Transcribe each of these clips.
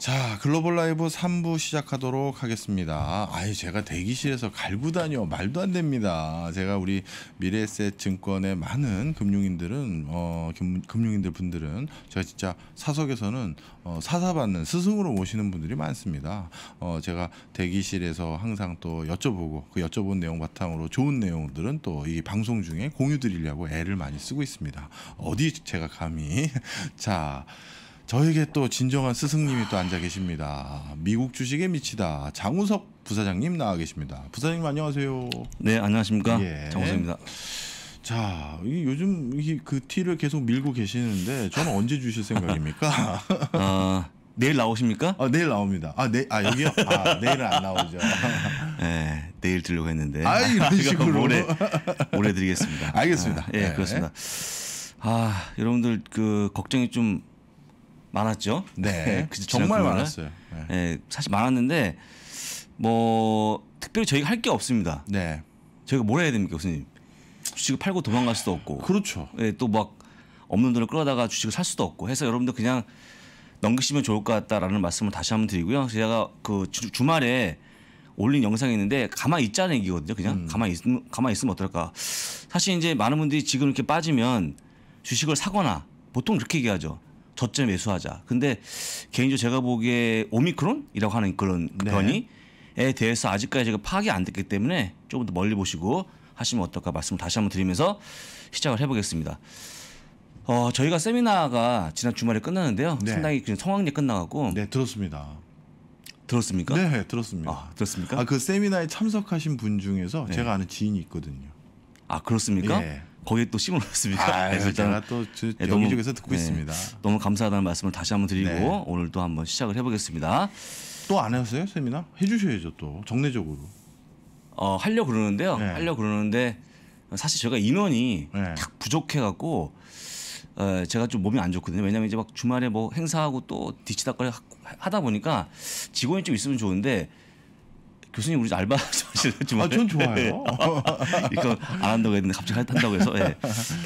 자 글로벌 라이브 3부 시작하도록 하겠습니다. 아예 제가 대기실에서 갈고 다녀 말도 안 됩니다. 제가 우리 미래에셋 증권의 많은 금융인들은 어 금융인들 분들은 제가 진짜 사석에서는 어, 사사받는 스승으로 모시는 분들이 많습니다. 어 제가 대기실에서 항상 또 여쭤보고 그 여쭤본 내용 바탕으로 좋은 내용들은 또 이 방송 중에 공유 드리려고 애를 많이 쓰고 있습니다. 어디 제가 감히 자. 저에게 또 진정한 스승님이 또 앉아 계십니다. 미국 주식에 미치다 장우석 부사장님 나와 계십니다. 부사장님 안녕하세요. 네 안녕하십니까 예. 장우석입니다. 자 요즘 그 티를 계속 밀고 계시는데 저는 언제 주실 생각입니까? 어, 내일 나오십니까? 아, 내일 나옵니다. 아, 내, 아 여기요? 아, 내일은 안 나오죠. 네, 내일 들려고 했는데. 아, 이런 식으로. 올해, 올해 드리겠습니다. 알겠습니다. 아, 예, 아, 네, 네. 그렇습니다. 아, 여러분들 그 걱정이 좀 많았죠. 네, 네그 정말 많았어요. 네. 네. 사실 많았는데 뭐 특별히 저희가 할 게 없습니다. 네, 저희가 뭘 해야 됩니까, 교수님? 주식을 팔고 도망갈 수도 없고, 그렇죠. 네, 예, 또 막 없는 돈을 끌어다가 주식을 살 수도 없고 해서 여러분들 그냥 넘기시면 좋을 것 같다라는 말씀을 다시 한번 드리고요. 제가 그 주, 말에 올린 영상이 있는데 가만히 있자는 얘기거든요. 그냥 음. 가만히 있, 으면 가만히 있으면 어떨까. 사실 이제 많은 분들이 지금 이렇게 빠지면 주식을 사거나 보통 그렇게 얘기하죠. 저점 매수하자. 근데 개인적으로 제가 보기에 오미크론이라고 하는 그런 네. 변이에 대해서 아직까지 제가 파악이 안 됐기 때문에 조금 더 멀리 보시고 하시면 어떨까 말씀을 다시 한번 드리면서 시작을 해보겠습니다. 어, 저희가 세미나가 지난 주말에 끝났는데요. 네. 상당히 성황리 에 끝나갖고. 네, 들었습니다. 들었습니까? 네, 네, 들었습니다. 아, 들었습니까? 아, 그 세미나에 참석하신 분 중에서 네. 제가 아는 지인이 있거든요. 아, 그렇습니까? 예. 거기에 또 심을 놨습니다. 아, 그래서 일단 또 네, 너무 쪽에서 듣고 네, 있습니다. 너무 감사하다는 말씀을 다시 한번 드리고 네. 오늘 또 한번 시작을 해보겠습니다. 또안 했어요 세미나? 해주셔야죠 또 정례적으로. 어 하려 그러는데요. 네. 하려 그러는데 사실 제가 인원이 네. 딱 부족해갖고 어, 제가 좀 몸이 안 좋거든요. 왜냐면 이제 막 주말에 뭐 행사하고 또 뒤치다거리 하다 보니까 직원이 좀 있으면 좋은데 교수님 우리 알바 하시는 지말 아, 좋아요. 네. 이거 안 한다고 했는데 갑자기 한다고 해서 예,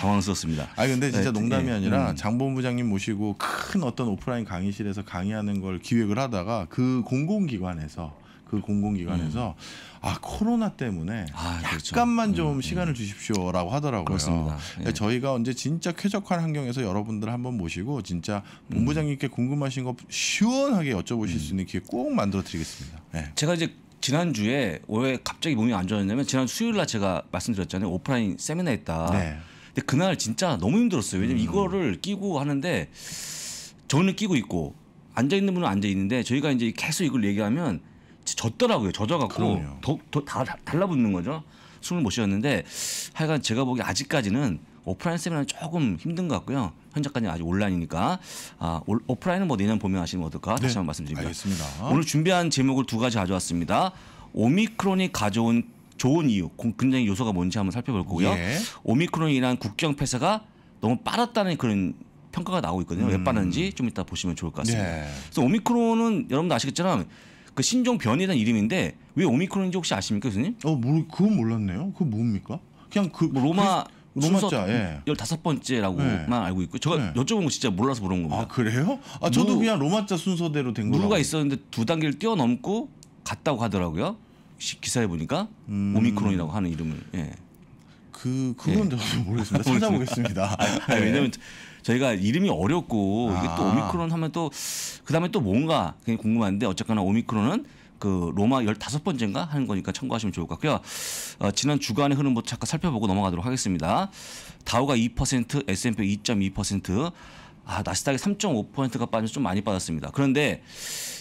당황스럽습니다. 아 근데 진짜 네, 예. 농담이 아니라 음. 장 본부장님 모시고 큰 어떤 오프라인 강의실에서 강의하는 걸 기획을 하다가 그 공공기관에서 그 공공기관에서 음. 아 코로나 때문에 아, 그렇죠. 약간만 좀 음, 음, 시간을 주십시오라고 하더라고요. 그렇습니다. 예. 저희가 언제 진짜 쾌적한 환경에서 여러분들 한번 모시고 진짜 본부장님께 음. 궁금하신 거 시원하게 여쭤보실 음. 수 있는 기회 꼭 만들어 드리겠습니다. 예. 제가 이제 지난주에 왜 갑자기 몸이 안 좋아졌냐면 지난 수요일 날 제가 말씀드렸잖아요. 오프라인 세미나 했다. 네. 근데 그날 진짜 너무 힘들었어요. 왜냐면 음. 이거를 끼고 하는데 저는 끼고 있고 앉아 있는 분은 앉아 있는데 저희가 이제 계속 이걸 얘기하면 젖더라고요 젖어갖고 더더 달라붙는 거죠. 숨을 못 쉬었는데 하여간 제가 보기 아직까지는 오프라인 어, 세미나는 조금 힘든 것 같고요. 현재까지는 아직 온라인이니까 아, 오프라인은 뭐 내년 보면 하시면 어떨까 다시 네, 한번 말씀드립니다. 알겠습니다. 오늘 준비한 제목을 두 가지 가져왔습니다. 오미크론이 가져온 좋은 이유, 굉장히 요소가 뭔지 한번 살펴볼 거고요. 예. 오미크론이 란 국경 폐쇄가 너무 빠랐다는 그런 평가가 나오고 있거든요. 음. 왜 빠른지 좀 이따 보시면 좋을 것 같습니다. 예. 그래서 오미크론은 여러분도 아시겠지만 그 신종 변이라는 이름인데 왜 오미크론인지 혹시 아십니까 교수님? 어, 모르, 그건 몰랐네요. 그 뭡니까? 그냥 그 뭐 로마 그리스... 순 맞자, 예. 15번째라고만 예. 알고 있고 제가 예. 여쭤본 거 진짜 몰라서 물은 겁니다. 아, 그래요? 아, 저도 루, 그냥 로마자 순서대로 된 거라고. 루가 있었는데 두 단계를 뛰어넘고 갔다고 하더라고요. 기사에 보니까 음. 오미크론이라고 하는 이름을. 예. 그 그건 예. 저도 모르겠습니다. 찾아보겠습니다. 아 왜냐면 저희가 이름이 어렵고 이게 또 아. 오미크론 하면 또 그다음에 또 뭔가 그냥 궁금한데 어쨌거나 오미크론은 그 로마 15번째인가 하는 거니까 참고하시면 좋을 것 같고요. 어, 지난 주간의 흐름부터 잠깐 살펴보고 넘어가도록 하겠습니다. 다우가 2%, S&P 2.2%, 아, 나스닥이 3.5%가 빠져서 좀 많이 빠졌습니다. 그런데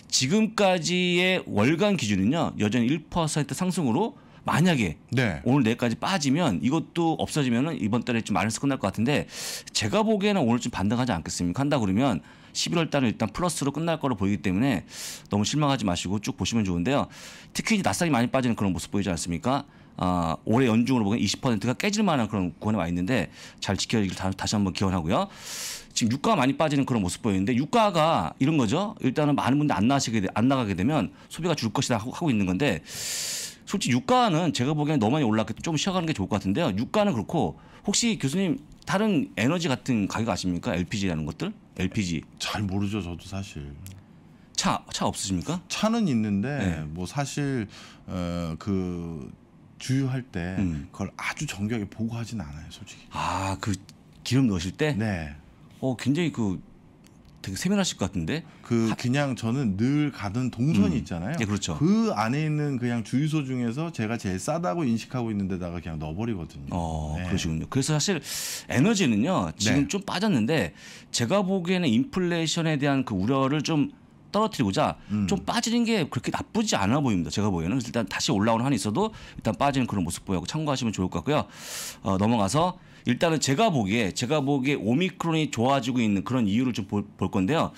지금까지의 월간 기준은요. 여전히 1% 상승으로 만약에 네. 오늘 내까지 빠지면 이것도 없어지면은 이번 달에 좀 마이너스 끝날 것 같은데 제가 보기에는 오늘 좀 반등하지 않겠습니까? 한다 그러면 11월 달은 일단 플러스로 끝날 거로 보이기 때문에 너무 실망하지 마시고 쭉 보시면 좋은데요. 특히 낯상이 많이 빠지는 그런 모습 보이지 않습니까? 아, 올해 연중으로 보면 20%가 깨질 만한 그런 구간에 와 있는데 잘 지켜지길 다, 다시 한번 기원하고요. 지금 유가가 많이 빠지는 그런 모습 보이는데 유가가 이런 거죠. 일단은 많은 분들이 안 나시게 안 나가게 되면 소비가 줄 것이다 하고, 하고 있는 건데 솔직히 유가는 제가 보기에는 너무 많이 올랐기 때문에 좀 쉬어가는 게 좋을 것 같은데요. 유가는 그렇고 혹시 교수님 다른 에너지 같은 가격 아십니까? LPG라는 것들? LPG. 잘 모르죠, 저도 사실. 차, 차 없으십니까? 차는 있는데 네. 뭐 사실 어, 그 주유할 때 음. 그걸 아주 정교하게 보고 하진 않아요, 솔직히. 아, 그 기름 넣으실 때? 네. 어, 굉장히 그 되게 세밀하실것 같은데 그 하... 그냥 저는 늘 가던 동선이 음. 있잖아요. 네, 그렇죠. 그 안에 있는 그냥 주유소 중에서 제가 제일 싸다고 인식하고 있는 데다가 그냥 넣어버리거든요. 어, 네. 그러시군요. 그래서 사실 에너지는요 지금 네. 좀 빠졌는데 제가 보기에는 인플레이션에 대한 그 우려를 좀 떨어뜨리고자 음. 좀 빠지는 게 그렇게 나쁘지 않아 보입니다. 제가 보기에는 일단 다시 올라오는 한이 있어도 일단 빠지는 그런 모습 보이고 참고하시면 좋을 것 같고요. 어, 넘어가서 일단은 제가 보기에 제가 보기에 오미크론이 좋아지고 있는 그런 이유를 좀 볼 건데요.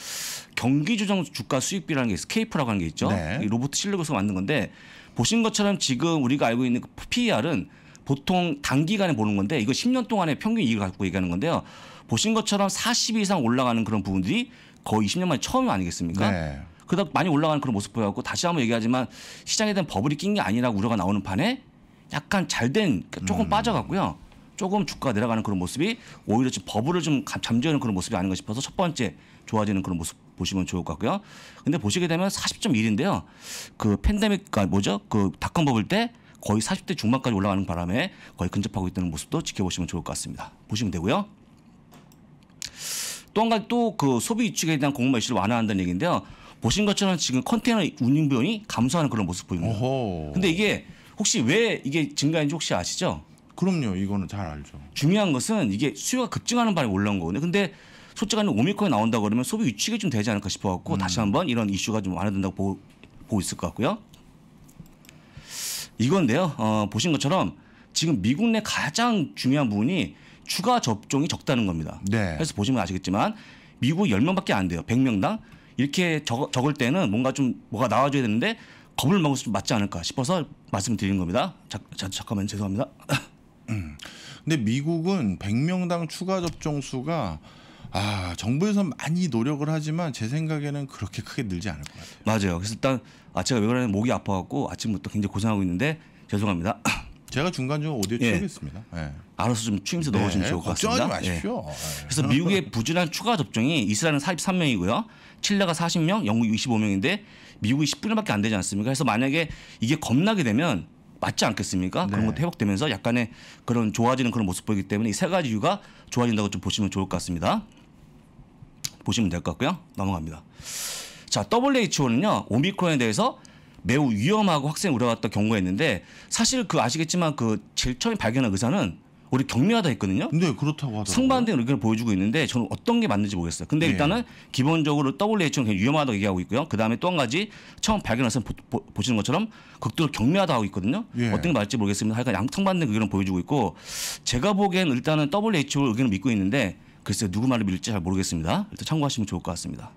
경기 조정 주가 수익비라는 게스 케이프라고 하는 게 있죠. 네. 이 로봇 실력에서 만든 건데 보신 것처럼 지금 우리가 알고 있는 그 PER은 보통 단기간에 보는 건데 이거 10년 동안의 평균 이익을 갖고 얘기하는 건데요. 보신 것처럼 40 이상 올라가는 그런 부분들이 거의 20년 만에 처음 아니겠습니까? 네. 그다 많이 올라가는 그런 모습 보여갖고 다시 한번 얘기하지만 시장에 대한 버블이 낀 게 아니라 우려가 나오는 판에 약간 잘된 그러니까 조금 음. 빠져갖고요 조금 주가가 내려가는 그런 모습이 오히려 지금 버블을 좀 잠재우는 그런 모습이 아닌가 싶어서 첫 번째 좋아지는 그런 모습 보시면 좋을 것 같고요. 근데 보시게 되면 40.1인데요. 그 팬데믹, 그 뭐죠? 그 닷컴 버블 때 거의 40대 중반까지 올라가는 바람에 거의 근접하고 있다는 모습도 지켜보시면 좋을 것 같습니다. 보시면 되고요. 또 한 가지 또 그 소비 위축에 대한 공급 매시를 완화한다는 얘기인데요. 보신 것처럼 지금 컨테이너 운임비용이 감소하는 그런 모습 보입니다. 오호. 근데 이게 혹시 왜 이게 증가인지 혹시 아시죠? 그럼요. 이거는 잘 알죠. 중요한 것은 이게 수요가 급증하는 바람에 올라온 거거든요. 근데 솔직히 오미크론 나온다 그러면 소비 위축이 좀 되지 않을까 싶어 갖고 음. 다시 한번 이런 이슈가 좀 완화된다고 보, 보고 있을 것 같고요. 이건데요. 어, 보신 것처럼 지금 미국 내 가장 중요한 부분이 추가 접종이 적다는 겁니다. 네. 그래서 보시면 아시겠지만 미국 10명밖에 안 돼요. 100명당. 이렇게 적, 적을 때는 뭔가 좀 뭐가 나와줘야 되는데 겁을 먹을 수 맞지 않을까 싶어서 말씀드리는 겁니다. 자, 자, 잠깐만 죄송합니다. 음. 근데 미국은 100명당 추가 접종 수가 아 정부에서 많이 노력을 하지만 제 생각에는 그렇게 크게 늘지 않을 것 같아요. 맞아요. 그래서 일단 아 제가 왜 그러냐면 목이 아파갖고 아침부터 굉장히 고생하고 있는데 죄송합니다. 제가 중간중간 오디오 예. 겠습니다 예. 알아서 좀 추임새 넣어주면 네, 좋을 것 같습니다. 걱정하지 예. 마십시오. 예. 그래서 미국의 부진한 추가 접종이 이스라엘은 43명이고요. 칠레가 40명, 영국 25명인데 미국이 10분밖에 안 되지 않습니까? 그래서 만약에 이게 겁나게 되면 맞지 않겠습니까? 네. 그런 것도 회복되면서 약간의 그런 좋아지는 그런 모습 보이기 때문에 이 세 가지 이유가 좋아진다고 좀 보시면 좋을 것 같습니다. 보시면 될 것 같고요. 넘어갑니다. 자, WHO는요. 오미크론에 대해서 매우 위험하고 확산이 우려갔던 경우가 있는데 사실 그 아시겠지만 그 제일 처음에 발견한 의사는 우리 경미하다 했거든요. 네, 그렇다고 하더라고요. 상반된 의견을 보여주고 있는데 저는 어떤 게 맞는지 모르겠어요. 근데 네. 일단은 기본적으로 WHO는 위험하다고 얘기하고 있고요. 그다음에 또 한 가지 처음 발견해서 보시는 것처럼 극도로 경미하다 하고 있거든요. 예. 어떤 게 맞을지 모르겠습니다. 하여간 양상반된 의견을 보여주고 있고 제가 보기엔 일단은 WHO 의견을 믿고 있는데 글쎄 누구 말을 믿을지 잘 모르겠습니다. 일단 참고하시면 좋을 것 같습니다.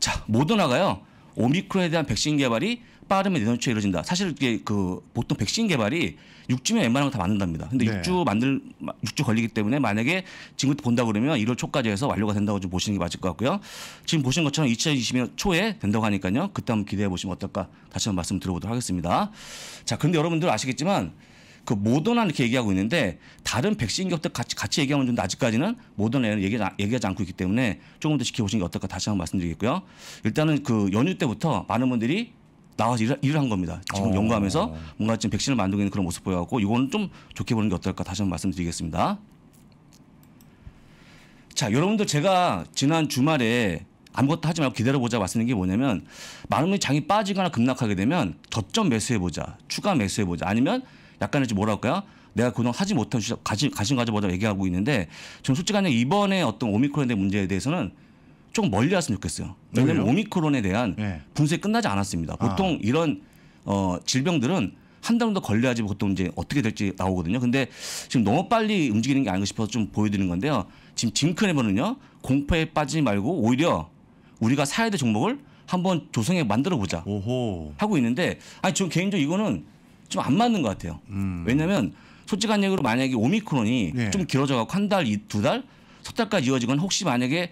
자, 모더나가요. 오미크론에 대한 백신 개발이 빠르면 내년 초에 이루어진다. 사실 이게 그 보통 백신 개발이 6주면 웬만한 거다 만든답니다. 근데 네. 6주 만들 6주 걸리기 때문에 만약에 지금부터 본다 그러면 1월 초까지 해서 완료가 된다고 좀 보시는 게 맞을 것 같고요. 지금 보신 것처럼 2020년 초에 된다고 하니까요. 그때 한번 기대해 보시면 어떨까 다시 한번 말씀 드려보도록 하겠습니다. 자, 근데 여러분들 아시겠지만 그 모더나 이렇게 얘기하고 있는데 다른 백신 기업들 같이 같이 얘기하면 좀 아직까지는 모더나는 얘기, 얘기하지 않고 있기 때문에 조금 더 지켜보시는 게 어떨까 다시 한번 말씀드리겠고요. 일단은 그 연휴 때부터 많은 분들이 나와서 일을, 일을 한 겁니다. 지금 어. 연구하면서 뭔가 지금 백신을 만들고 있는 그런 모습 보여갖고 이거는 좀 좋게 보는 게 어떨까 다시 한번 말씀드리겠습니다. 자, 여러분들 제가 지난 주말에 아무것도 하지 말고 기다려보자 말씀드린 게 뭐냐면 많은 분이 장이 빠지거나 급락하게 되면 저점 매수해보자, 추가 매수해보자 아니면 약간의 뭐랄까요? 내가 그동안 하지 못한 주식 가진, 가진 가져보자 얘기하고 있는데 저는 솔직히 이번에 어떤 오미크론의 문제에 대해서는 좀 멀리 왔으면 좋겠어요. 왜냐하면 왜요? 오미크론에 대한 네. 분석이 끝나지 않았습니다. 보통 아. 이런 어, 질병들은 한 달 정도 걸려야지 보통 이제 어떻게 될지 나오거든요. 근데 지금 너무 빨리 움직이는 게 아닌가 싶어서 좀 보여드리는 건데요. 지금 징크네버는요. 공포에 빠지지 말고 오히려 우리가 사야 될 종목을 한번 조성해 만들어 보자 하고 있는데 아니 저 개인적으로 이거는 좀 안 맞는 것 같아요. 음. 왜냐하면 솔직한 얘기로 만약에 오미크론이 네. 좀 길어져 갖고 한 달, 이, 두 달, 석 달까지 이어지건 혹시 만약에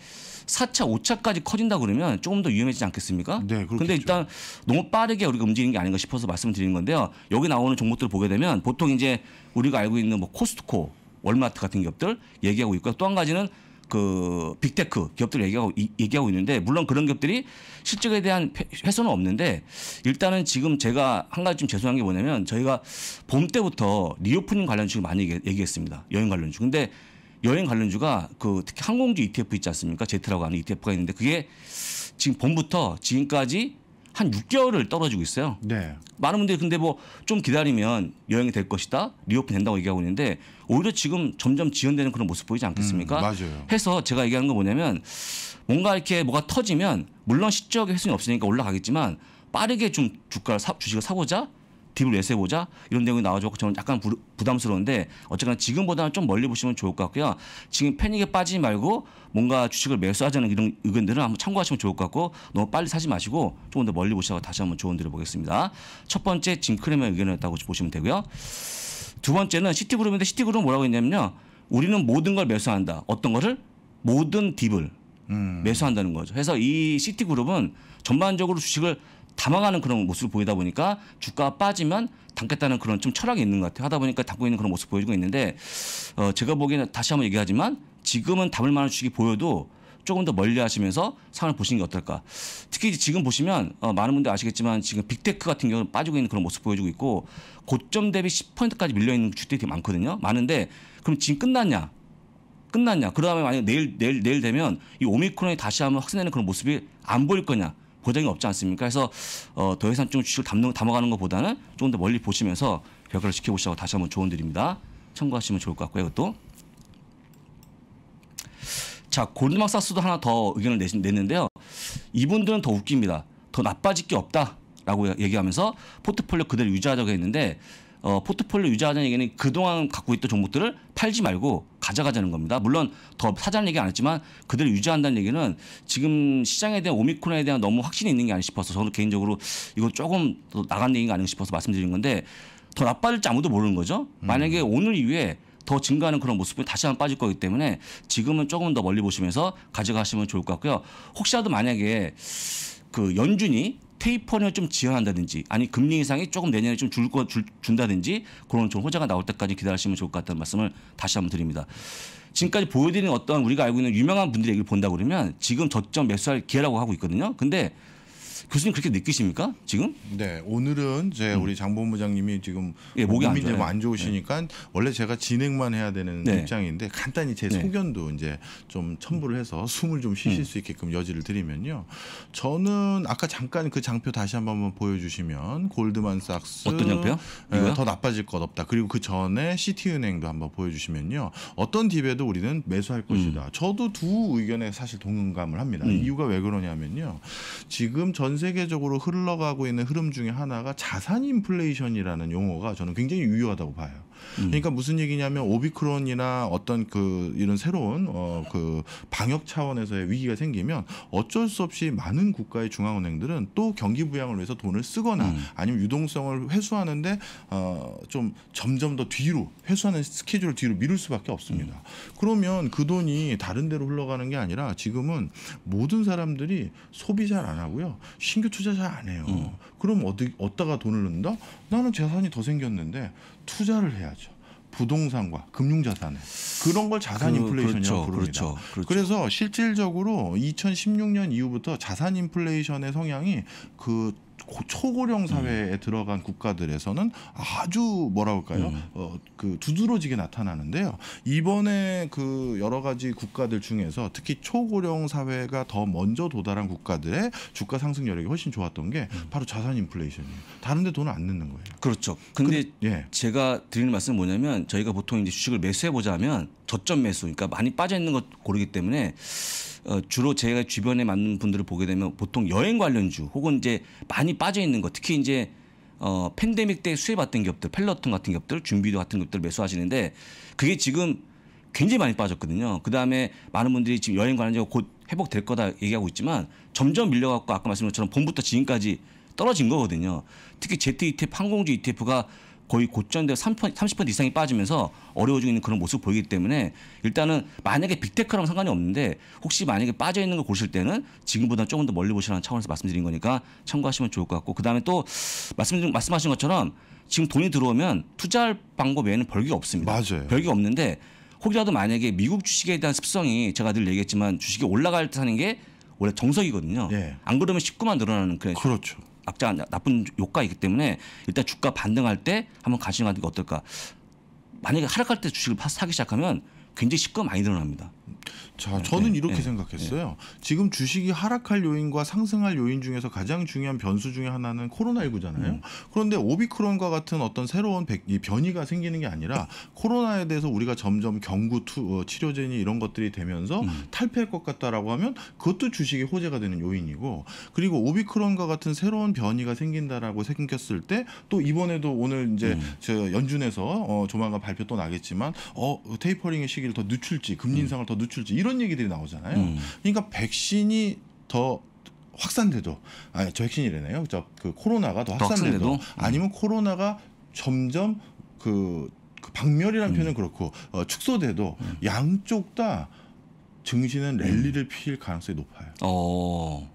4차, 5차까지 커진다 고 그러면 조금 더 위험해지지 않겠습니까? 네, 그렇죠. 근데 일단 너무 빠르게 우리가 움직이는 게 아닌가 싶어서 말씀드리는 건데요. 여기 나오는 종목들을 보게 되면 보통 이제 우리가 알고 있는 뭐 코스트코, 월마트 같은 기업들 얘기하고 있고 요또 한 가지는 그 빅테크 기업들 얘기하고 이, 얘기하고 있는데 물론 그런 기업들이 실적에 대한 훼손은 없는데 일단은 지금 제가 한 가지 좀 죄송한 게 뭐냐면 저희가 봄 때부터 리오프닝 관련 주식 많이 얘기, 했습니다 여행 관련 주. 근데 여행 관련주가 그 특히 항공주 ETF 있지 않습니까? 제트라고 하는 ETF가 있는데 그게 지금 봄부터 지금까지 한 6개월을 떨어지고 있어요. 네. 많은 분들이 근데 뭐 좀 기다리면 여행이 될 것이다, 리오픈 된다고 얘기하고 있는데 오히려 지금 점점 지연되는 그런 모습 보이지 않겠습니까? 음, 맞아요. 해서 제가 얘기하는 건 뭐냐면 뭔가 이렇게 뭐가 터지면 물론 시적 혜순이 없으니까 올라가겠지만 빠르게 좀 주가를 사, 주식을 사고자 딥을 내세워보자 이런 내용이 나와줘서 저는 약간 부, 부담스러운데 어쨌거나 지금보다는 좀 멀리 보시면 좋을 것 같고요. 지금 패닉에 빠지지 말고 뭔가 주식을 매수하자는 이런 의견들은 한번 참고하시면 좋을 것 같고 너무 빨리 사지 마시고 조금 더 멀리 보시다가 다시 한번 조언 드려보겠습니다. 첫 번째 짐크레의 의견이었다고 보시면 되고요. 두 번째는 시티그룹인데 시티그룹은 뭐라고 했냐면요. 우리는 모든 걸 매수한다. 어떤 거를? 모든 딥을 음. 매수한다는 거죠. 그래서 이 시티그룹은 전반적으로 주식을 담아가는 그런 모습을 보이다 보니까 주가가 빠지면 담겠다는 그런 좀 철학이 있는 것 같아요. 하다 보니까 담고 있는 그런 모습 을 보여주고 있는데 어, 제가 보기에는 다시 한번 얘기하지만 지금은 담을 만한 주식이 보여도 조금 더 멀리 하시면서 상황을 보시는 게 어떨까. 특히 지금 보시면 어, 많은 분들 아시겠지만 지금 빅테크 같은 경우는 빠지고 있는 그런 모습 보여주고 있고 고점 대비 10%까지 밀려 있는 주택이 많거든요. 많은데 그럼 지금 끝났냐? 끝났냐? 그다음에 만약 내일 내일 내일 되면 이 오미크론이 다시 한번 확산되는 그런 모습이 안 보일 거냐? 보장이 없지 않습니까? 그래서 어, 더 이상 좀 주식을 담는, 담아가는 것보다는 조금 더 멀리 보시면서 결과를 지켜보시라고 다시 한번 조언드립니다. 참고하시면 좋을 것 같고요. 이것도. 자, 골드막사스도 하나 더 의견을 내, 신 냈는데요. 이분들은 더 웃깁니다. 더 나빠질 게 없다라고 얘기하면서 포트폴리오 그대로 유지하자고 했는데 어, 포트폴리오 유지하자는 얘기는 그동안 갖고 있던 종목들을 팔지 말고 가져가자는 겁니다. 물론 더 사자는 얘기 안 했지만 그대로 유지한다는 얘기는 지금 시장에 대한 오미크론에 대한 너무 확신이 있는 게 아니 싶어서 저는 개인적으로 이거 조금 더 나간 얘기가 아닌가 싶어서 말씀드린 건데 더 나빠질지 아무도 모르는 거죠. 음. 만약에 음. 오늘 이후에 더 증가하는 그런 모습이 다시 한번 빠질 거기 때문에 지금은 조금 더 멀리 보시면서 가져가시면 좋을 것 같고요. 혹시라도 만약에 그 연준이 테이퍼링을좀 지연한다든지 아니 금리 인상이 조금 내년에 좀 줄거 준다든지 그런 좀 호재가 나올 때까지 기다리시면 좋을 것 같다는 말씀을 다시 한번 드립니다. 지금까지 보여드린 어떤 우리가 알고 있는 유명한 분들의 얘기를 본다 그러면 지금 저점 매수할 기회라고 하고 있거든요. 근데 교수님 그렇게 느끼십니까 지금? 네 오늘은 이제 음. 우리 장 본부장님이 지금 예, 목이 안, 이안 좋으시니까 네. 원래 제가 진행만 해야 되는 네. 입장인데 간단히 제 네. 소견도 이제 좀 첨부를 해서 숨을 좀 쉬실 음. 수 있게끔 여지를 드리면요. 저는 아까 잠깐 그 장표 다시 한번 보여주시면 골드만삭스 어떤 장표요? 예, 더 나빠질 것 없다. 그리고 그 전에 시티은행도 한번 보여주시면요. 어떤 딥에도 우리는 매수할 음. 것이다. 음. 저도 두 의견에 사실 동감을 합니다. 음. 이유가 왜 그러냐면요. 지금 전 세계적으로 흘러가고 있는 흐름 중에 하나가 자산 인플레이션이라는 용어가 저는 굉장히 유효하다고 봐요. 음. 그러니까 무슨 얘기냐면 오비크론이나 어떤 그 이런 새로운 어그 방역 차원에서의 위기가 생기면 어쩔 수 없이 많은 국가의 중앙은행들은 또 경기 부양을 위해서 돈을 쓰거나 음. 아니면 유동성을 회수하는데 어좀 점점 더 뒤로 회수하는 스케줄을 뒤로 미룰 수밖에 없습니다. 음. 그러면 그 돈이 다른 데로 흘러가는 게 아니라 지금은 모든 사람들이 소비 잘 안 하고요. 신규 투자 잘 안 해요. 음. 그럼 어디 어디다가 돈을 넣는다? 나는 재산이 더 생겼는데 투자를 해야죠. 부동산과 금융자산에 그런 걸 자산 그, 인플레이션이라고 그렇죠, 부릅니다. 그렇죠, 그렇죠. 그래서 실질적으로 2016년 이후부터 자산 인플레이션의 성향이 그 초고령 사회에 음. 들어간 국가들에서는 아주 뭐라 할까요? 음. 어, 그 두드러지게 나타나는데요. 이번에 그 여러 가지 국가들 중에서 특히 초고령 사회가 더 먼저 도달한 국가들의 주가 상승 여력이 훨씬 좋았던 게 음. 바로 자산 인플레이션이에요. 다른데 돈을 안 넣는 거예요. 그렇죠. 근데 그, 예. 제가 드리는 말씀은 뭐냐면 저희가 보통 이제 주식을 매수해 보자면 저점 매수, 그러니까 많이 빠져 있는 것 고르기 때문에 어, 주로 제가 주변에 맞는 분들을 보게 되면 보통 여행 관련주 혹은 이제 많이 빠져 있는 것, 특히 이제 어, 팬데믹 때 수혜받던 기업들, 펠러톤 같은 기업들, 준비도 같은 기업들 매수하시는데 그게 지금 굉장히 많이 빠졌거든요. 그 다음에 많은 분들이 지금 여행 관련주가 곧 회복될 거다 얘기하고 있지만 점점 밀려갖고 아까 말씀드린 것처럼 봄부터 지금까지 떨어진 거거든요. 특히 제트 ETF, 항공주 ETF가 거의 고점대 30% 이상이 빠지면서 어려워지고 있는 그런 모습 보이기 때문에 일단은 만약에 빅테크랑 상관이 없는데 혹시 만약에 빠져 있는 걸 보실 때는 지금보다 조금 더 멀리 보시라는 차원에서 말씀드린 거니까 참고하시면 좋을 것 같고 그다음에 또 말씀 말씀하신 것처럼 지금 돈이 들어오면 투자할 방법 외에는 별게 없습니다. 맞아요. 별게 없는데 혹이라도 만약에 미국 주식에 대한 습성이 제가 늘 얘기했지만 주식이 올라갈 때 사는 게 원래 정석이거든요. 예. 안 그러면 19만 늘어나는 그런 그렇죠. 악자 나쁜 효과이기 때문에 일단 주가 반등할 때 한번 가시는 게 어떨까. 만약에 하락할 때 주식을 사기 시작하면 굉장히 시가 많이 늘어납니다. 자, 네, 저는 네, 이렇게 네, 생각했어요. 네. 지금 주식이 하락할 요인과 상승할 요인 중에서 가장 중요한 변수 중에 하나는 코로나19잖아요. 음. 그런데 오비크론과 같은 어떤 새로운 변이가 생기는 게 아니라 코로나에 대해서 우리가 점점 경구 투, 어, 치료제니 이런 것들이 되면서 음. 탈피할 것 같다라고 하면 그것도 주식의 호재가 되는 요인이고 그리고 오비크론과 같은 새로운 변이가 생긴다라고 생겼을 때 또 이번에도 오늘 이제 음. 저 연준에서 어, 조만간 발표 또 나겠지만 어 테이퍼링의 시기를 더 늦출지 금리 인상을 더 늦출지 이런 이런 얘기들이 나오잖아요. 음. 그러니까 백신이 더 확산돼도 아니 저 백신이래네요. 저그 코로나가 더 확산돼도, 음. 아니면 코로나가 점점 그, 그 박멸이라는 음. 표현은 그렇고 어, 축소돼도 음. 양쪽 다 증시는 음. 랠리를 피할 가능성이 높아요. 어.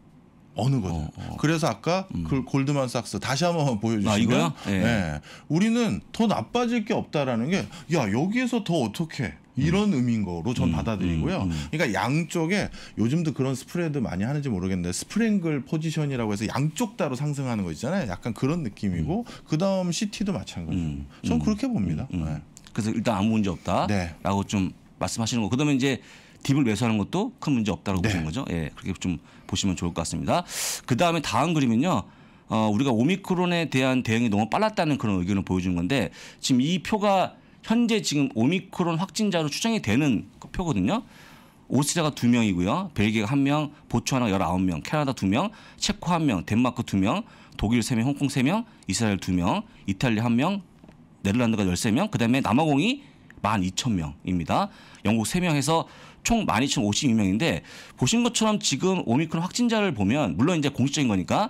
어느 거든. 어, 어. 그래서 아까 음. 그 골드만삭스 다시 한번 보여주시면 아, 예. 예. 우리는 더 나빠질 게 없다라는 게 야 여기에서 더 어떻게 이런 의미인 거로 전 음, 받아들이고요. 음, 음. 그러니까 양쪽에 요즘도 그런 스프레드 많이 하는지 모르겠는데 스프링글 포지션이라고 해서 양쪽 따로 상승하는 거 있잖아요. 약간 그런 느낌이고 그다음 시티도 마찬가지고. 저는 그렇게 봅니다. 네. 그래서 일단 아무 문제 없다라고 네. 좀 말씀하시는 거. 그다음에 이제 딥을 매수하는 것도 큰 문제 없다라고 네. 보시는 거죠. 예, 그렇게 좀 보시면 좋을 것 같습니다. 그 다음에 다음 그림은요. 어, 우리가 오미크론에 대한 대응이 너무 빨랐다는 그런 의견을 보여주는 건데 지금 이 표가 현재 지금 오미크론 확진자로 추정이 되는 그 표거든요. 오스트리아가 두명이고요 벨기에가 한명 보츠 하나 열아홉 명 캐나다 두명 체코 한명 덴마크 두명 독일 세명 홍콩 세명 이스라엘 두명 이탈리아 한명 네덜란드가 열세 명 그다음에 남아공이 만 이천 명입니다 영국 세 명 해서 총만 이천 오십이 명인데 보신 것처럼 지금 오미크론 확진자를 보면 물론 이제 공식적인 거니까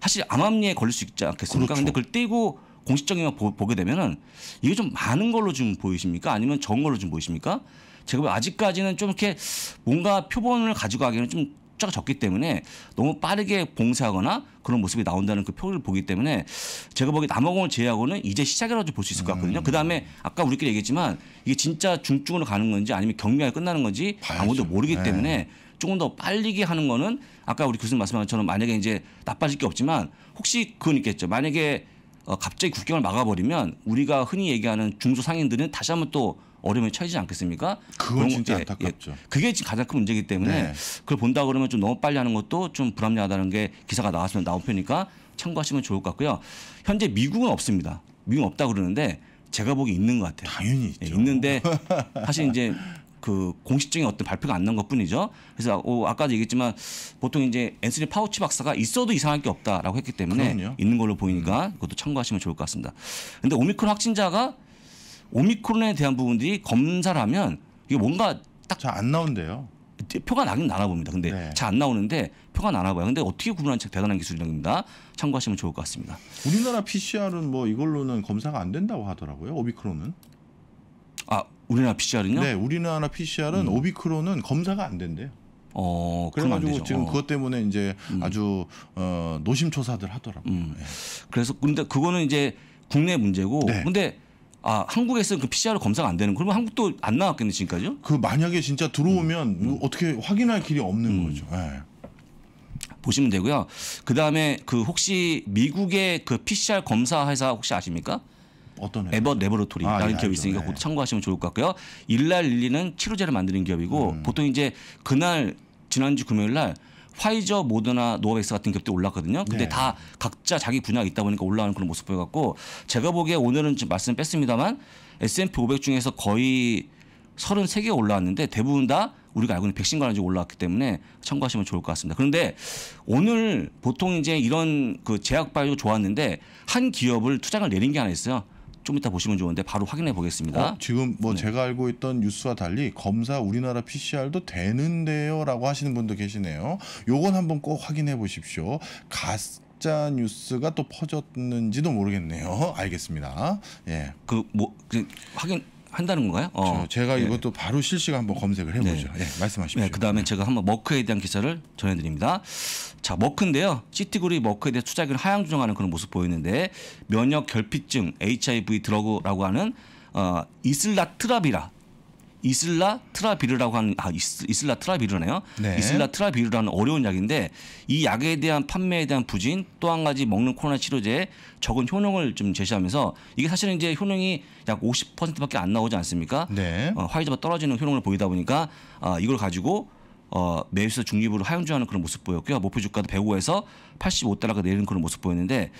사실 암암리에 걸릴 수 있지 않겠습니까? 그렇죠. 근데 그걸 떼고 공식적인 거 보게 되면은 이게 좀 많은 걸로 지금 보이십니까? 아니면 적은 걸로 지금 보이십니까? 제가 아직까지는 좀 이렇게 뭔가 표본을 가지고 가기에는 좀 쫙 적기 때문에 너무 빠르게 봉쇄하거나 그런 모습이 나온다는 그 표를 보기 때문에 제가 보기 남아공을 제외하고는 이제 시작이라도 볼 수 있을 것 같거든요. 음. 그 다음에 아까 우리끼리 얘기했지만 이게 진짜 중증으로 가는 건지 아니면 경미하게 끝나는 건지 봐야죠. 아무도 모르기 네. 때문에 조금 더 빨리게 하는 거는 아까 우리 교수님 말씀하신 것처럼 만약에 이제 나빠질 게 없지만 혹시 그건 있겠죠. 만약에 어, 갑자기 국경을 막아버리면 우리가 흔히 얘기하는 중소상인들은 다시 한번 또 어려움에 처해지지 않겠습니까? 그건 진짜 예, 안타깝죠. 예, 그게 가장 큰 문제이기 때문에 네. 그걸 본다 그러면 좀 너무 빨리 하는 것도 좀 불합리하다는 게 기사가 나왔으면 나온 편이니까 참고하시면 좋을 것 같고요. 현재 미국은 없습니다. 미국은 없다 그러는데 제가 보기 있는 것 같아요. 당연히 예, 있죠. 예, 있는데 사실 이제 그 공식적인 어떤 발표가 안 난 것뿐이죠. 그래서 어, 아까도 얘기했지만 보통 이제 앤서리 파우치 박사가 있어도 이상할 게 없다라고 했기 때문에 그럼요. 있는 걸로 보이니까 음. 그것도 참고하시면 좋을 것 같습니다. 근데 오미크론 확진자가 오미크론에 대한 부분들이 검사를 하면 이게 뭔가 딱 잘 안 나온대요. 표가 나긴 나나 봅니다. 근데 네. 잘안 나오는데 표가 나나 봐요. 근데 어떻게 구분하는 지 대단한 기술입니다. 이 참고하시면 좋을 것 같습니다. 우리나라 PCR은 뭐 이걸로는 검사가 안 된다고 하더라고요. 오미크론은. 아 우리나라 PCR은요? 네, 우리나라 PCR은 음. 오비크론은 검사가 안 된대요. 어, 그래가지고 지금 어. 그것 때문에 이제 음. 아주 어, 노심초사들 하더라고요. 음. 예. 그래서 근데 그거는 이제 국내 문제고 네. 근데 아 한국에서는 그 PCR 검사가 안 되는 그러면 한국도 안 나왔겠네 지금까지요? 그 만약에 진짜 들어오면 음. 뭐 음. 어떻게 확인할 길이 없는 음. 거죠. 예. 보시면 되고요. 그 다음에 그 혹시 미국의 그 PCR 검사 회사 혹시 아십니까? 어떤 에버 네버로토리 아, 라는 예, 기업이 있으니까 네. 곧 예. 참고하시면 좋을 것 같고요. 일날 일리는 치료제를 만드는 기업이고 음. 보통 이제 그날 지난주 금요일 날 화이저, 모더나, 노바백스 같은 기업들 이 올랐거든요. 근데 네. 다 각자 자기 분야가 있다 보니까 올라가는 그런 모습 보여갖고 제가 보기에 오늘은 좀 말씀 뺐습니다만 S&P 500 중에서 거의 33개 올라왔는데 대부분 다 우리가 알고 있는 백신 관련주 올라왔기 때문에 참고하시면 좋을 것 같습니다. 그런데 오늘 보통 이제 이런 그 제약 발효 좋았는데 한 기업을 투자를 내린 게 하나 있어요. 좀 이따 보시면 좋은데 바로 확인해 보겠습니다. 어, 지금 뭐 네. 제가 알고 있던 뉴스와 달리 검사 우리나라 PCR도 되는데요라고 하시는 분도 계시네요. 요건 한번 꼭 확인해 보십시오. 가스 가짜 뉴스가 또 퍼졌는지도 모르겠네요. 알겠습니다. 예. 그뭐 그 확인 한다는 건가요? 어. 그렇죠. 제가 예. 이것도 바로 실시간 한번 검색을 네. 해보죠. 네. 네, 말씀하십시오. 네, 그다음에 제가 한번 머크에 대한 기사를 전해드립니다. 자, 머크인데요. 시티그룹이 머크에 대해 투자액을 하향 조정하는 그런 모습 보이는데 면역 결핍증 HIV 드러그라고 하는 어, 이슬라트라비라 이슬라 트라비르라고 하는 아 이슬, 라 트라비르네요. 네. 이슬라 트라비르라는 어려운 약인데 이 약에 대한 판매에 대한 부진 또 한 가지 먹는 코로나 치료제에 적은 효능을 좀 제시하면서 이게 사실은 이제 효능이 약 50%밖에 안 나오지 않습니까? 네. 어, 화이자가 떨어지는 효능을 보이다 보니까 아 이걸 가지고 어, 매수세 중립으로 하향조하는 그런 모습 보였고요. 목표 주가도 105에서 85달러가 내리는 그런 모습 보였는데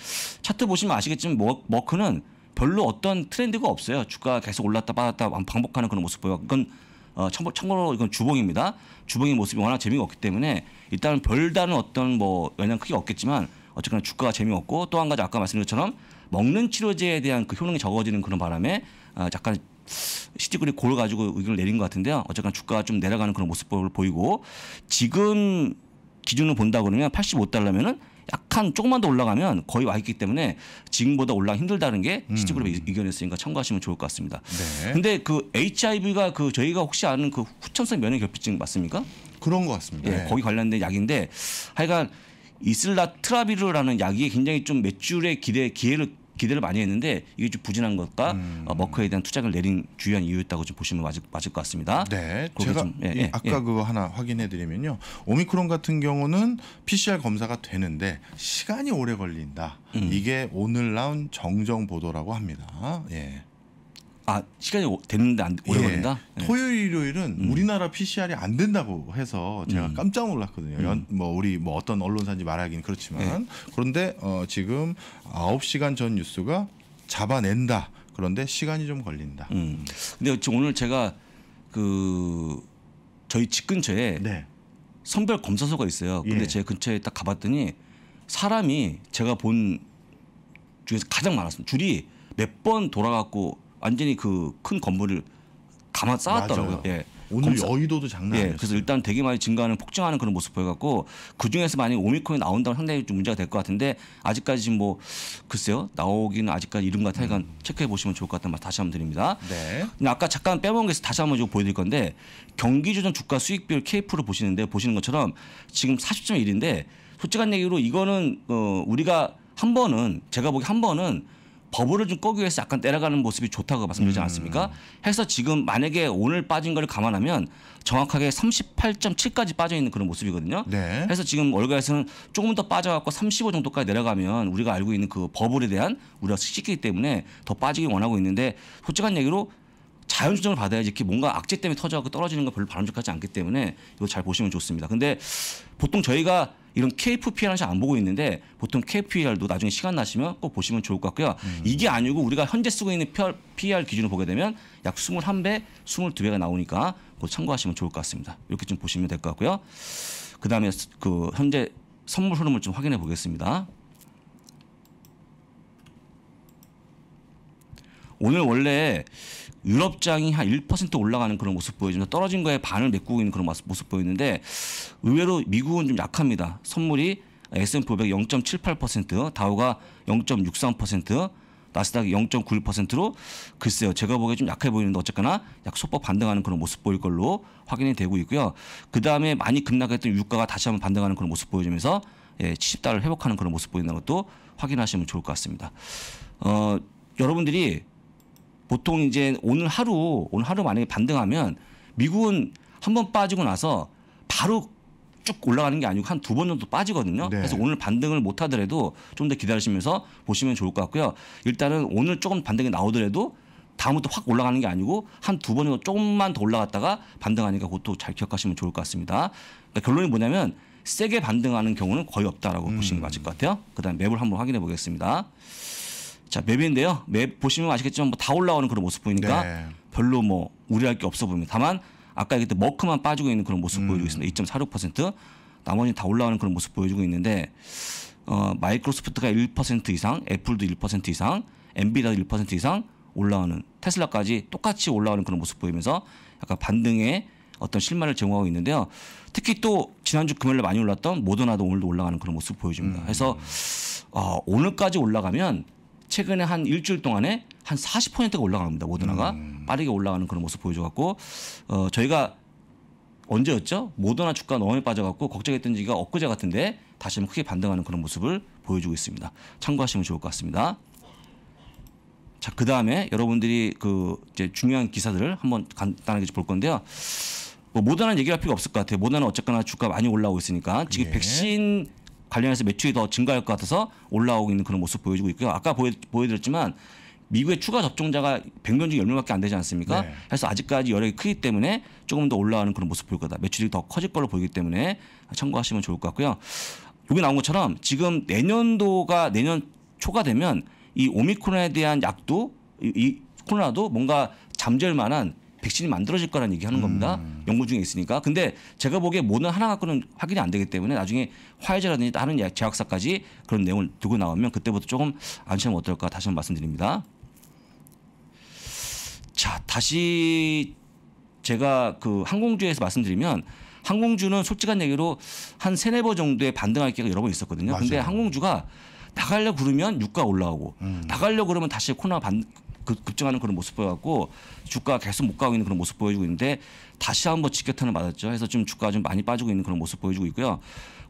차트 보시면 아시겠지만 머, 머크는 별로 어떤 트렌드가 없어요. 주가 계속 올랐다 빠졌다 반복하는 그런 모습 보여. 그건 어, 참고, 로 이건 주봉입니다. 주봉의 모습이 워낙 재미가 없기 때문에 일단 별다른 어떤 뭐 영향 크게 없겠지만 어쨌거나 주가가 재미없고 또 한 가지 아까 말씀드린 것처럼 먹는 치료제에 대한 그 효능이 적어지는 그런 바람에 아, 잠깐 시티그리골 가지고 의견을 내린 것 같은데요. 어쨌거나 주가가 좀 내려가는 그런 모습을 보이고 지금 기준으로 본다 그러면 85달러면은 약간 조금만 더 올라가면 거의 와 있기 때문에 지금보다 올라 가 힘들다는 게시티으로이 음. 의견이으니까 참고하시면 좋을 것 같습니다. 네. 근데 그 HIV가 그 저희가 혹시 아는 그 후천성 면역 결핍증 맞습니까? 그런 것 같습니다. 예, 네. 거기 관련된 약인데 하여간 이슬라 트라비르라는 약이 굉장히 좀 매출의 기대 기회를 기대를 많이 했는데 이게 좀 부진한 것과 음. 어, 머크에 대한 투자를 내린 주요한 이유였다고 좀 보시면 맞을, 맞을 것 같습니다. 네, 제가 좀, 예, 예, 아까 예. 그거 하나 확인해드리면요, 오미크론 같은 경우는 PCR 검사가 되는데 시간이 오래 걸린다. 음. 이게 오늘 나온 정정 보도라고 합니다. 예. 아 시간이 됐는데 안 오래 걸린다? 예. 네. 토요일 일요일은 음. 우리나라 PCR이 안 된다고 해서 제가 음. 깜짝 놀랐거든요. 음. 연, 뭐 우리 뭐 어떤 언론사인지 말하기는 그렇지만 예. 그런데 어, 지금 9시간 전 뉴스가 잡아낸다. 그런데 시간이 좀 걸린다. 음. 근데 지금 오늘 제가 그 저희 집 근처에 네. 선별 검사소가 있어요. 근데 예. 제 근처에 딱 가봤더니 사람이 제가 본 중에서 가장 많았어요. 줄이 몇 번 돌아갔고 완전히 그 큰 건물을 감아 쌓았더라고요. 맞아요. 예. 오늘 검사, 여의도도 장난 아니에요. 예, 그래서 일단 되게 많이 증가하는 폭증하는 그런 모습 보여갖고 그 중에서 만약 에 오미크론이 나온다면 상당히 좀 문제가 될 것 같은데 아직까지 지금 뭐 글쎄요 나오기는 아직까지 이른 것 같아요. 그 체크해 보시면 좋을 것같다말 다시 한번 드립니다. 네. 근데 아까 잠깐 빼먹은 게 있어서 다시 한번 좀 보여드릴 건데 경기주전 주가 수익별율 KF를 보시는데 보시는 것처럼 지금 40.1인데 솔직한 얘기로 이거는 어, 우리가 한 번은 제가 보기 한 번은 버블을 좀 꺼기 위해서 약간 때려가는 모습이 좋다고 말씀드리지 음. 않습니까? 았 해서 지금 만약에 오늘 빠진 걸 감안하면 정확하게 38.7까지 빠져 있는 그런 모습이거든요. 네. 해서 지금 월가에서는 조금 더 빠져갖고 35 정도까지 내려가면 우리가 알고 있는 그 버블에 대한 우리가 시기 때문에 더 빠지길 원하고 있는데 솔직한 얘기로 자연 조정을 받아야지 이렇게 뭔가 악재 때문에 터져갖고 떨어지는 건 별로 바람직하지 않기 때문에 이거 잘 보시면 좋습니다. 근데 보통 저희가 이런 KFPR 사실 안 보고 있는데 보통 KFPR도 나중에 시간 나시면 꼭 보시면 좋을 것 같고요. 음. 이게 아니고 우리가 현재 쓰고 있는 PR 기준을 보게 되면 약 21배, 22배가 나오니까 그 참고하시면 좋을 것 같습니다. 이렇게 좀 보시면 될 것 같고요. 그다음에 그 현재 선물 흐름을 좀 확인해 보겠습니다. 오늘 원래 유럽장이 한 1% 올라가는 그런 모습 보여주면서 떨어진 거에 반을 메꾸고 있는 그런 모습 보이는데 의외로 미국은 좀 약합니다. 선물이 S&P 500 0.78%, 다우가 0.63%, 나스닥이 0.91%로 글쎄요. 제가 보기에 좀 약해 보이는데 어쨌거나 약 소폭 반등하는 그런 모습 보일 걸로 확인이 되고 있고요. 그다음에 많이 급락했던 유가가 다시 한번 반등하는 그런 모습 보여주면서 예, 70달러 회복하는 그런 모습 보이는 것도 확인하시면 좋을 것 같습니다. 어, 여러분들이 보통 이제 오늘 하루 오늘 하루 만약에 반등하면 미국은 한 번 빠지고 나서 바로 쭉 올라가는 게 아니고 한 두 번 정도 빠지거든요. 네. 그래서 오늘 반등을 못 하더라도 좀 더 기다리시면서 보시면 좋을 것 같고요. 일단은 오늘 조금 반등이 나오더라도 다음부터 확 올라가는 게 아니고 한 두 번 정도 조금만 더 올라갔다가 반등하니까 그것도 잘 기억하시면 좋을 것 같습니다. 그러니까 결론이 뭐냐면 세게 반등하는 경우는 거의 없다라고 음. 보시는 게 맞을 것 같아요. 그다음 에 맵을 한번 확인해 보겠습니다. 자 맵인데요. 맵 보시면 아시겠지만 뭐 다 올라오는 그런 모습 보이니까 네. 별로 뭐 우려할 게 없어 보입니다. 다만 아까 얘기했던 머크만 빠지고 있는 그런 모습 음. 보여주고 있습니다. 2.46% 나머지는 다 올라오는 그런 모습 보여주고 있는데 어, 마이크로소프트가 1% 이상, 애플도 1% 이상, 엔비디아도 1% 이상 올라오는 테슬라까지 똑같이 올라오는 그런 모습 보이면서 약간 반등의 어떤 실마리를 제공하고 있는데요. 특히 또 지난주 금요일에 많이 올랐던 모더나도 오늘도 올라가는 그런 모습 보여줍니다. 음. 그래서 어, 오늘까지 올라가면 최근에 한 일주일 동안에 한 40%가 올라갑니다. 모더나가 음. 빠르게 올라가는 그런 모습 보여줘갖고 어, 저희가 언제였죠? 모더나 주가 너무 빠져갖고 걱정했던 지가 엊그제 같은데 다시 한번 크게 반등하는 그런 모습을 보여주고 있습니다. 참고하시면 좋을 것 같습니다. 자, 그 다음에 여러분들이 그 이제 중요한 기사들을 한번 간단하게 볼 건데요. 뭐 모더나 는 얘기할 필요 없을 것 같아요. 모더나 는 어쨌거나 주가 많이 올라오고 있으니까 지금 예. 백신 관련해서 매출이 더 증가할 것 같아서 올라오고 있는 그런 모습 보여주고 있고요. 아까 보여, 보여드렸지만 미국의 추가 접종자가 100명 중에 10명밖에 안 되지 않습니까? 네. 그래서 아직까지 여력이 크기 때문에 조금 더 올라가는 그런 모습 보일 거다. 매출이 더 커질 걸로 보이기 때문에 참고하시면 좋을 것 같고요. 여기 나온 것처럼 지금 내년도가 내년 초가 되면 이 오미크론에 대한 약도 이, 이 코로나도 뭔가 잠재울 만한 백신이 만들어질 거라는 얘기하는 겁니다. 음. 연구 중에 있으니까. 근데 제가 보기에 모든 하나 갖고는 확인이 안 되기 때문에 나중에 화이자라든지 다른 제약사까지 그런 내용을 두고 나오면 그때부터 조금 안심하면 어떨까 다시 한번 말씀드립니다. 자 다시 제가 그 항공주에서 말씀드리면 항공주는 솔직한 얘기로 한 세네 번 정도의 반등할 기회가 여러 번 있었거든요. 맞아요. 근데 항공주가 나가려고 그러면 유가 올라오고 음. 나가려고 그러면 다시 코로나 반 급증하는 그런 모습 보여갖고 주가가 계속 못 가고 있는 그런 모습 보여주고 있는데 다시 한번 직격탄을 맞았죠. 그래서 지금 주가가 좀 많이 빠지고 있는 그런 모습 보여주고 있고요.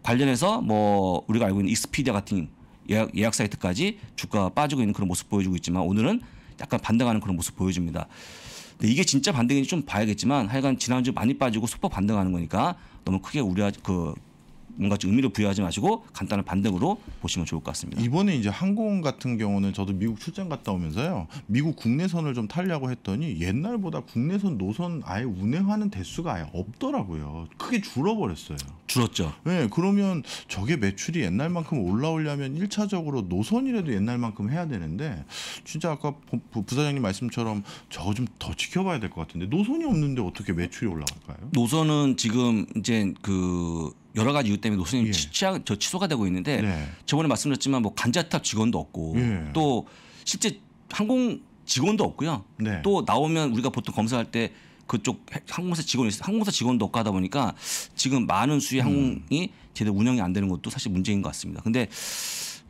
관련해서 뭐 우리가 알고 있는 익스피디아 같은 예약, 예약 사이트까지 주가가 빠지고 있는 그런 모습 보여주고 있지만 오늘은 약간 반등하는 그런 모습 보여줍니다. 근데 이게 진짜 반등인지 좀 봐야겠지만 하여간 지난주 많이 빠지고 소폭 반등하는 거니까 너무 크게 우려 그 뭔가 좀 의미를 부여하지 마시고 간단한 반등으로 보시면 좋을 것 같습니다. 이번에 이제 항공 같은 경우는 저도 미국 출장 갔다 오면서요. 미국 국내선을 좀 타려고 했더니 옛날보다 국내선 노선 아예 운행하는 대수가 아예 없더라고요. 크게 줄어버렸어요. 줄었죠. 네, 그러면 저게 매출이 옛날만큼 올라오려면 1차적으로 노선이라도 옛날만큼 해야 되는데 진짜 아까 부사장님 말씀처럼 저거 좀더 지켜봐야 될 것 같은데 노선이 없는데 어떻게 매출이 올라갈까요? 노선은 지금 이제 그 여러 가지 이유 때문에 노선이 예. 취하, 저 취소가 되고 있는데 네. 저번에 말씀드렸지만 뭐 간자탑 직원도 없고 예. 또 실제 항공 직원도 없고요. 네. 또 나오면 우리가 보통 검사할 때 그쪽 항공사 직원이 있어요. 항공사 직원도 없고 하다 보니까 지금 많은 수의 음. 항공이 음. 제대로 운영이 안 되는 것도 사실 문제인 것 같습니다. 근데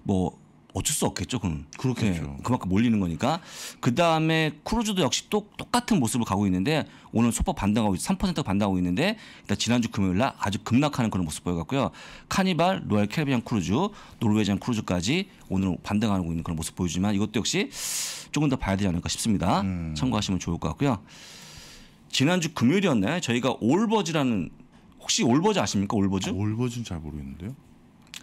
뭐 어쩔 수 없겠죠. 그럼 그렇겠죠. 네, 그만큼 몰리는 거니까. 그 다음에 크루즈도 역시 또 똑같은 모습을 가고 있는데 오늘 소폭 반등하고 3% 반등하고 있는데 일단 지난주 금요일 날 아주 급락하는 그런 모습 보여갖고요 카니발, 로얄 캐리비안 크루즈, 노르웨지안 크루즈까지 오늘 반등하고 있는 그런 모습 보이지만 이것도 역시 조금 더 봐야 되지 않을까 싶습니다. 음. 참고하시면 좋을 것 같고요. 지난주 금요일이었나요? 저희가 올버즈라는 혹시 올버즈 아십니까? 올버즈? 아, 올버즈는 잘 모르겠는데요.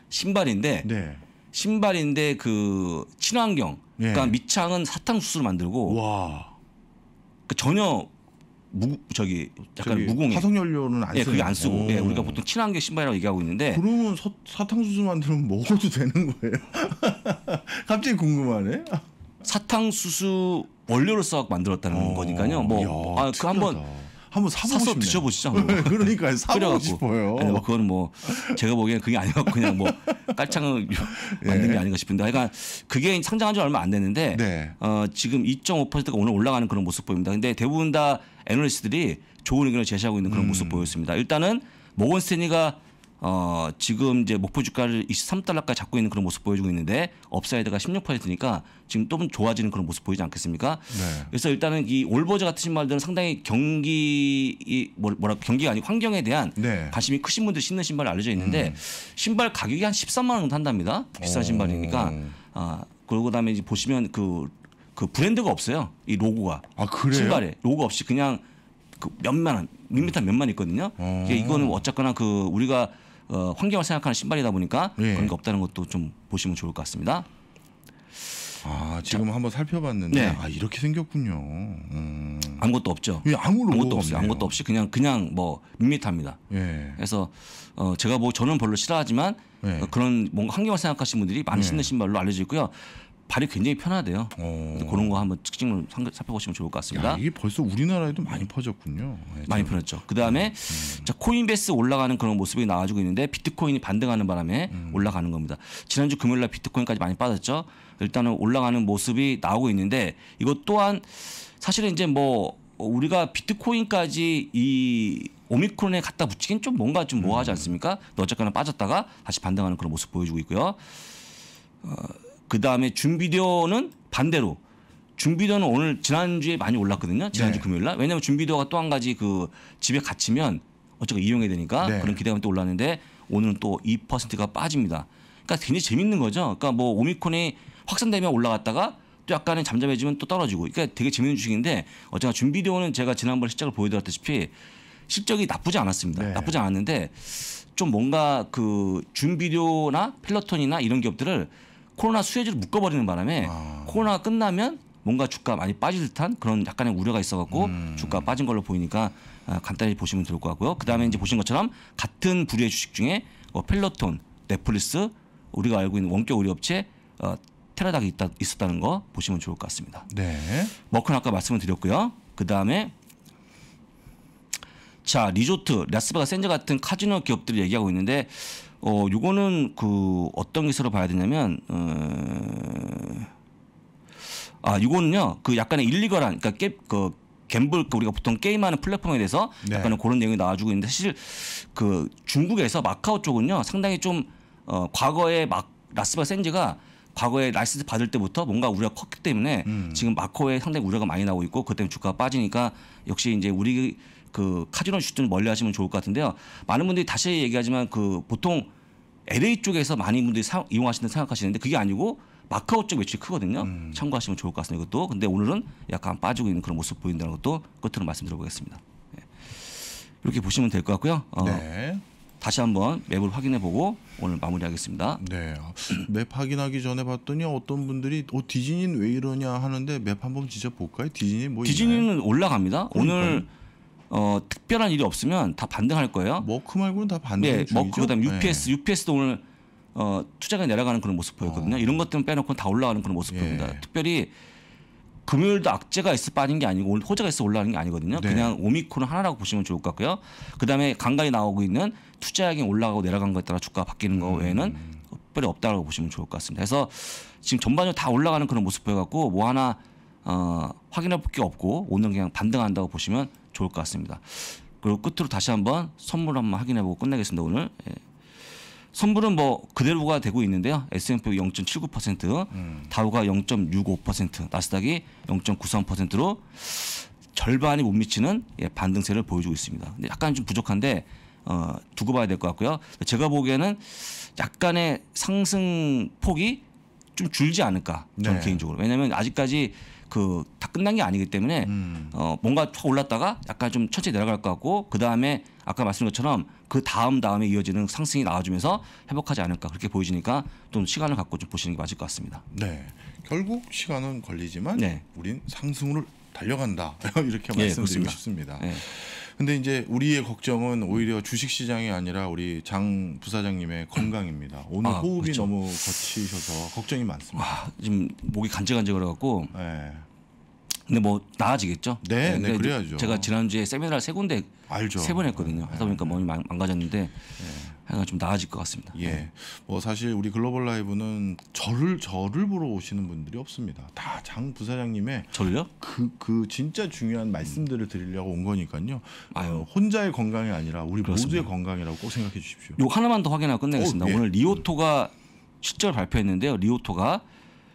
신발인데 네. 신발인데 그 친환경. 그러니까 예. 그러니까 밑창은 사탕수수로 만들고 와. 그 전혀 무 저기 약간 무공해 화석연료는 안 쓰고 예, 그게 안 쓰고 예, 우리가 보통 친환경 신발이라고 얘기하고 있는데 그러면 서, 사탕수수 만들면 먹어도 되는 거예요? 갑자기 궁금하네. 사탕수수 원료를 써서 만들었다는 어, 거니까요. 뭐아그 한번 한번 사보고 싶네. 드셔보시죠. 뭐. 그러니까 사보고 싶어요. 아니, 뭐 그건 뭐 제가 보기엔 그게 아니고 그냥 뭐 깔창을 예. 만든 게 아닌가 싶은데 그러니까 그게 상장한 지 얼마 안 됐는데 네. 어, 지금 2.5%가 오늘 올라가는 그런 모습 보입니다. 근데 대부분 다 애널리스트들이 좋은 의견을 제시하고 있는 그런 음. 모습 보였습니다. 일단은 모건 스탠리가 어, 지금 이제 목표 주가를 23달러까지 잡고 있는 그런 모습 보여주고 있는데 업사이드가 16%니까 지금 조금 좋아지는 그런 모습 보이지 않겠습니까? 네. 그래서 일단은 이올버즈 같은 신발들은 상당히 경기 뭐, 뭐라 경기가 아니고 환경에 대한 네. 관심이 크신 분들 신는 신발이 알려져 있는데 음. 신발 가격이 한 13만 원 정도 한답니다. 비싼 오. 신발이니까. 아, 그리고 그다음에 이제 보시면 그, 그 브랜드가 없어요. 이 로고가. 아, 신발에 로고 없이 그냥 그 몇만 원, 밋밋한 몇만 원 있거든요. 오. 어. 이거는 어쨌거나 그 우리가 어, 환경을 생각하는 신발이다 보니까 예. 그런 게 없다는 것도 좀 보시면 좋을 것 같습니다. 아 지금 자, 한번 살펴봤는데 네. 아 이렇게 생겼군요. 음. 아무것도 없죠. 예, 아무 것도 없어요. 아무것도 없이 그냥 그냥 뭐 밋밋합니다. 예. 그래서 어, 제가 뭐 저는 별로 싫어하지만 예. 어, 그런 뭔가 환경을 생각하시는 분들이 많이 예. 신는 신발로 알려져 있고요. 발이 굉장히 편하대요. 어. 그런 거 한번 특징을 살펴보시면 좋을 것 같습니다. 야, 이게 벌써 우리나라에도 많이 퍼졌군요. 네, 많이 퍼졌죠. 그 다음에 음. 자 코인베이스 올라가는 그런 모습이 나와주고 있는데 비트코인이 반등하는 바람에 음. 올라가는 겁니다. 지난주 금요일날 비트코인까지 많이 빠졌죠. 일단은 올라가는 모습이 나오고 있는데 이것 또한 사실은 이제 뭐 우리가 비트코인까지 이 오미크론에 갖다 붙이긴 좀 뭔가 좀 모호하지 음. 않습니까? 어쨌거나 빠졌다가 다시 반등하는 그런 모습 보여주고 있고요. 어, 그 다음에 준비료는 반대로 준비료는 오늘 지난주에 많이 올랐거든요. 지난주 네. 금요일 날. 왜냐하면 준비료가 또 한 가지 그 집에 갇히면 어쨌든 이용해야 되니까 네. 그런 기대감이 또 올랐는데 오늘은 또 2%가 빠집니다. 그러니까 굉장히 재밌는 거죠. 그러니까 뭐 오미콘이 확산되면 올라갔다가 또 약간은 잠잠해지면 또 떨어지고. 그러니까 되게 재밌는 주식인데 어쨌든 준비료는 제가 지난번 에 실적을 보여드렸다시피 실적이 나쁘지 않았습니다. 네. 나쁘지 않았는데 좀 뭔가 그 준비료나 필러톤이나 이런 기업들을 코로나 수혜지를 묶어버리는 바람에 아. 코로나가 끝나면 뭔가 주가 많이 빠질 듯한 그런 약간의 우려가 있어갖고 음. 주가 빠진 걸로 보이니까 아, 간단히 보시면 될것 같고요. 그 다음에 이제 보신 것처럼 같은 부류의 주식 중에 어, 펠로톤, 넷플릭스 우리가 알고 있는 원격 의료업체 어, 테라닥이 있다, 있었다는 거 보시면 좋을 것 같습니다. 네. 머큰 아까 말씀을 드렸고요. 그 다음에 자 리조트, 라스베가센저 같은 카지노 기업들을 얘기하고 있는데 어, 요거는 그 어떤 기사로 봐야 되냐면, 어, 아, 요거는요, 그 약간의 일리거란, 그러니까 게, 그 갬블, 그 우리가 보통 게임하는 플랫폼에 대해서 네. 약간은 그런 내용이 나와주고 있는데 사실 그 중국에서 마카오 쪽은요, 상당히 좀 어, 과거에 막라스바이즈가 과거에 라이센스 받을 때부터 뭔가 우려가 컸기 때문에 음. 지금 마카에 상당히 우려가 많이 나오고 있고 그때 문에 주가가 빠지니까 역시 이제 우리 그 카지노 슈트는 멀리 하시면 좋을 것 같은데요. 많은 분들이 다시 얘기하지만 그 보통 LA 쪽에서 많은 분들이 사, 이용하시는 생각하시는데 그게 아니고 마카오 쪽 매출이 크거든요. 음. 참고하시면 좋을 것 같습니다. 이것도 근데 오늘은 약간 빠지고 있는 그런 모습 보인다는 것도 끝으로 말씀드려보겠습니다. 예. 이렇게 보시면 될 것 같고요. 어, 네. 다시 한번 맵을 확인해보고 오늘 마무리하겠습니다. 네, 맵 확인하기 전에 봤더니 어떤 분들이 어 디즈니는 왜 이러냐 하는데 맵 한번 진짜 볼까요? 디즈니 뭐 디즈니는 있나요? 올라갑니다. 그러니까요. 오늘 어, 특별한 일이 없으면 다 반등할 거예요. 머크 말고는 다 반등 예, 네, 중이죠. 머크 그다음 UPS, 네. UPS도 오늘 어, 투자가 내려가는 그런 모습 보였거든요. 어. 이런 것들은 빼놓고 다 올라가는 그런 모습 예. 보입니다. 특별히 금요일도 악재가 있어 빠진 게 아니고 오늘 호재가 있어 올라가는 게 아니거든요. 네. 그냥 오미크론 하나라고 보시면 좋을 것 같고요. 그다음에 간간히 나오고 있는 투자액이 올라가고 내려간 것에 따라 주가가 바뀌는 거 외에는 음. 특별히 없다고 라 보시면 좋을 것 같습니다. 그래서 지금 전반적으로 다 올라가는 그런 모습 보여갖고 뭐 하나 어, 확인할 게 없고 오늘 그냥 반등한다고 보시면 좋을 것 같습니다. 그리고 끝으로 다시 한번 선물 한번 확인해 보고 끝내겠습니다. 오늘. 예. 선물은 뭐 그대로가 되고 있는데요. S&P 0.79%, 음. 다우가 0.65%, 나스닥이 0.93%로 절반이 못 미치는 예, 반등세를 보여주고 있습니다. 근데 약간 좀 부족한데 어, 두고 봐야 될 것 같고요. 제가 보기에는 약간의 상승 폭이 좀 줄지 않을까 저는 네. 개인적으로. 왜냐하면 아직까지 그다 끝난 게 아니기 때문에 음. 어 뭔가 확 올랐다가 약간 좀 천천히 내려갈 것 같고 그 다음에 아까 말씀드린 것처럼 그 다음 다음에 이어지는 상승이 나와주면서 회복하지 않을까 그렇게 보여지니까 좀 시간을 갖고 좀 보시는 게 맞을 것 같습니다. 네, 결국 시간은 걸리지만 네. 우린 상승으로 달려간다 이렇게 예, 말씀드리고 네, 싶습니다. 네. 근데 이제 우리의 걱정은 오히려 주식 시장이 아니라 우리 장 부사장님의 건강입니다. 오늘 아, 호흡이 그렇 너무 거치셔서 걱정이 많습니다. 와, 아, 지금 목이 간질간질거려 갖고. 네. 근데 뭐 나아지겠죠? 네, 네, 네 그래야죠. 제가 지난주에 세미나를 세 군데 알죠. 세번 했거든요. 네. 하다 보니까 몸이 망가졌는데 네. 약간 좀 나아질 것 같습니다. 예, 뭐 사실 우리 글로벌 라이브는 저를 저를 보러 오시는 분들이 없습니다. 다 장 부사장님의 저를요? 그, 그 진짜 중요한 말씀들을 드리려고 온 거니까요. 어, 아유. 혼자의 건강이 아니라 우리 그렇습니다. 모두의 건강이라고 꼭 생각해 주십시오. 요 하나만 더 확인하고 끝내겠습니다. 오, 어, 예. 늘 리오토가 실적을 발표했는데요. 리오토가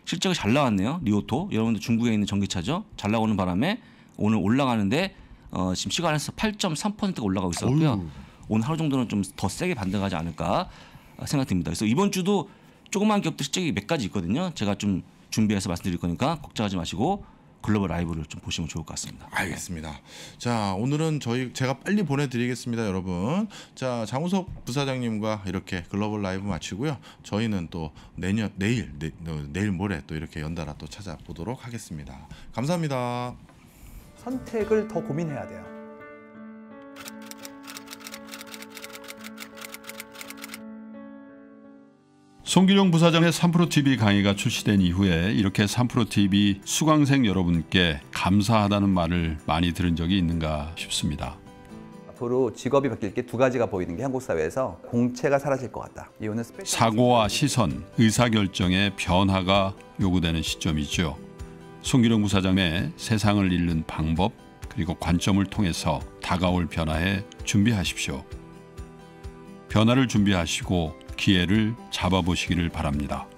실적이 잘 나왔네요. 리오토 여러분들 중국에 있는 전기차죠. 잘 나오는 바람에 오늘 올라가는데 어, 지금 시간에서 8.3%가 올라가고 있었고요. 어휴. 오늘 하루 정도는 좀 더 세게 반등하지 않을까 생각됩니다. 그래서 이번 주도 조그만 기업들 실적이 몇 가지 있거든요. 제가 좀 준비해서 말씀드릴 거니까 걱정하지 마시고 글로벌 라이브를 좀 보시면 좋을 것 같습니다. 알겠습니다. 자, 오늘은 저희 제가 빨리 보내드리겠습니다, 여러분. 자, 장우석 부사장님과 이렇게 글로벌 라이브 마치고요. 저희는 또 내년 내일 내, 내일 모레 또 이렇게 연달아 또 찾아보도록 하겠습니다. 감사합니다. 선택을 더 고민해야 돼요. 송길용 부사장의 3프로TV 강의가 출시된 이후에 이렇게 3프로TV 수강생 여러분께 감사하다는 말을 많이 들은 적이 있는가 싶습니다. 앞으로 직업이 바뀔 게 두 가지가 보이는 게 한국 사회에서 공채가 사라질 것 같다. 이유는 사고와 시선, 의사결정의 변화가 요구되는 시점이죠. 송기룡 부사장의 세상을 읽는 방법 그리고 관점을 통해서 다가올 변화에 준비하십시오. 변화를 준비하시고 기회를 잡아보시기를 바랍니다.